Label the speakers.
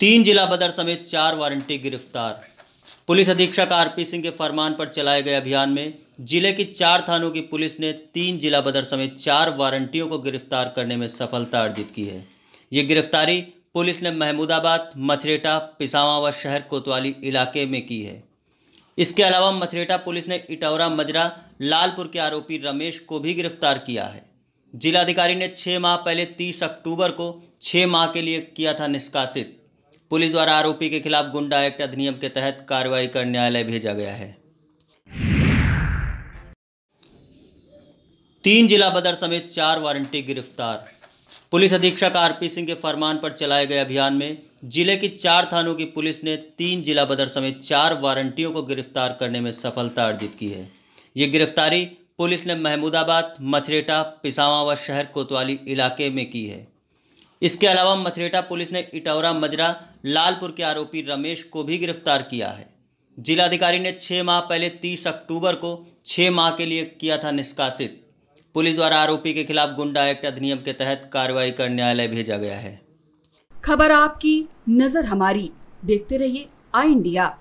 Speaker 1: तीन जिला बदर समेत चार वारंटी गिरफ्तार पुलिस अधीक्षक आरपी सिंह के फरमान पर चलाए गए अभियान में जिले की चार थानों की पुलिस ने तीन जिला बदर समेत चार वारंटियों को गिरफ्तार करने में सफलता अर्जित की है ये गिरफ्तारी पुलिस ने महमूदाबाद मछरेटा पिसावा व शहर कोतवाली इलाके में की है इसके अलावा मछरेटा पुलिस ने इटौरा मजरा लालपुर के आरोपी रमेश को भी गिरफ्तार किया है जिलाधिकारी ने छः माह पहले तीस अक्टूबर को छः माह के लिए किया था निष्कासित पुलिस द्वारा आरोपी के खिलाफ गुंडा एक्ट अधिनियम के तहत कार्रवाई कर न्यायालय भेजा गया है तीन जिला बदर समेत चार वारंटी गिरफ्तार पुलिस अधीक्षक आरपी सिंह के फरमान पर चलाए गए अभियान में जिले की चार थानों की पुलिस ने तीन जिला बदर समेत चार वारंटियों को गिरफ्तार करने में सफलता अर्जित की है ये गिरफ्तारी पुलिस ने महमूदाबाद मछरेटा पिसावा व शहर कोतवाली इलाके में की है इसके अलावा मछरेटा पुलिस ने इटौरा मजरा लालपुर के आरोपी रमेश को भी गिरफ्तार किया है जिलाधिकारी ने छः माह पहले तीस अक्टूबर को छः माह के लिए किया था निष्कासित पुलिस द्वारा आरोपी के खिलाफ गुंडा एक्ट अधिनियम के तहत कार्रवाई कर न्यायालय भेजा गया है खबर आपकी नजर हमारी देखते रहिए आई इंडिया